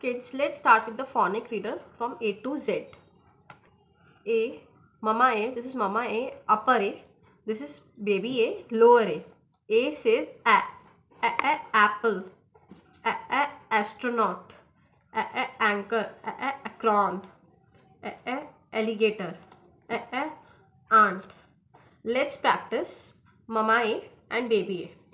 Kids, let's start with the phonic reader from A to Z. A, mama A, this is mama A, upper A, this is baby A, lower A. A says a, a, a apple, a, a astronaut, a, a anchor, a, a acron, a, a alligator, a, a aunt. Let's practice mama A and baby A.